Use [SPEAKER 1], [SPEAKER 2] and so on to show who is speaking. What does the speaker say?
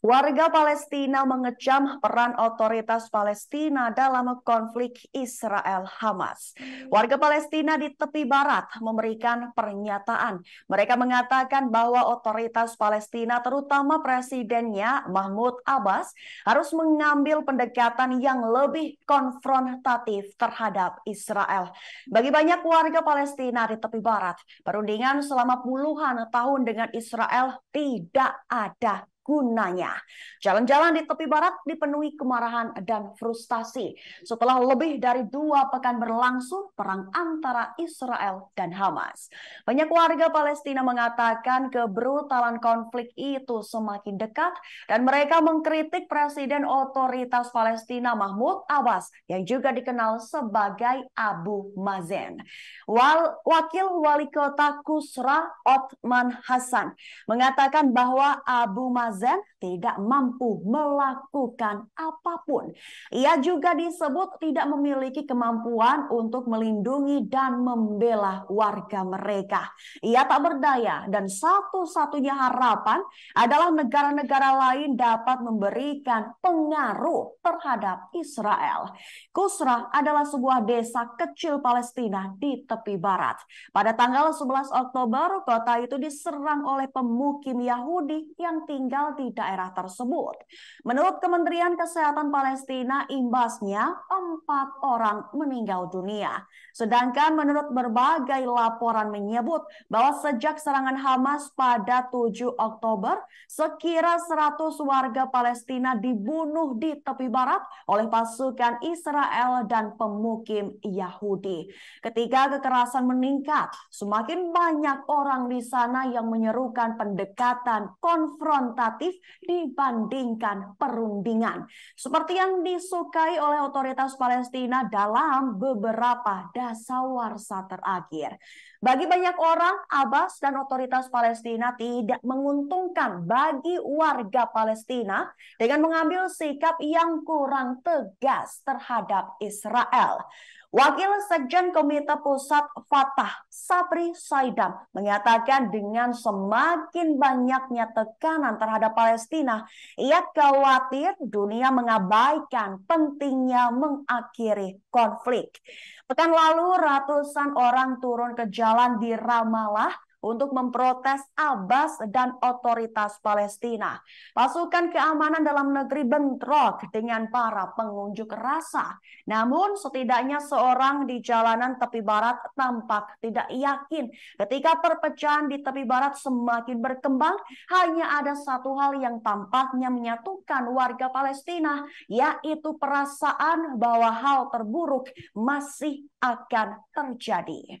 [SPEAKER 1] Warga Palestina mengecam peran otoritas Palestina dalam konflik Israel-Hamas. Warga Palestina di tepi barat memberikan pernyataan. Mereka mengatakan bahwa otoritas Palestina terutama presidennya Mahmud Abbas harus mengambil pendekatan yang lebih konfrontatif terhadap Israel. Bagi banyak warga Palestina di tepi barat, perundingan selama puluhan tahun dengan Israel tidak ada gunanya. Jalan-jalan di tepi barat dipenuhi kemarahan dan frustasi setelah lebih dari dua pekan berlangsung perang antara Israel dan Hamas. Banyak warga Palestina mengatakan kebrutalan konflik itu semakin dekat dan mereka mengkritik Presiden Otoritas Palestina Mahmud Abbas yang juga dikenal sebagai Abu Mazen. Wal Wakil Wali Kota Kusra Otman Hasan mengatakan bahwa Abu Mazen tidak mampu melakukan apapun. Ia juga disebut tidak memiliki kemampuan untuk melindungi dan membela warga mereka. Ia tak berdaya dan satu-satunya harapan adalah negara-negara lain dapat memberikan pengaruh terhadap Israel. Kusra adalah sebuah desa kecil Palestina di tepi barat. Pada tanggal 11 Oktober, kota itu diserang oleh pemukim Yahudi yang tinggal tinggal di daerah tersebut. Menurut Kementerian Kesehatan Palestina, imbasnya empat orang meninggal dunia. Sedangkan menurut berbagai laporan menyebut bahwa sejak serangan Hamas pada 7 Oktober, sekira 100 warga Palestina dibunuh di tepi barat oleh pasukan Israel dan pemukim Yahudi. Ketika kekerasan meningkat, semakin banyak orang di sana yang menyerukan pendekatan konfrontasi dibandingkan perundingan. Seperti yang disukai oleh otoritas Palestina dalam beberapa dasawarsa terakhir. Bagi banyak orang, Abbas dan otoritas Palestina tidak menguntungkan bagi warga Palestina dengan mengambil sikap yang kurang tegas terhadap Israel. Wakil Sekjen Komite Pusat Fatah Sapri Saidam mengatakan dengan semakin banyaknya tekanan terhadap Palestina, ia khawatir dunia mengabaikan pentingnya mengakhiri konflik. Pekan lalu ratusan orang turun ke jalan di Ramallah untuk memprotes Abbas dan otoritas Palestina. Pasukan keamanan dalam negeri bentrok dengan para pengunjuk rasa. Namun setidaknya seorang di jalanan tepi barat tampak tidak yakin ketika perpecahan di tepi barat semakin berkembang hanya ada satu hal yang tampaknya menyatukan warga Palestina yaitu perasaan bahwa hal terburuk masih akan terjadi.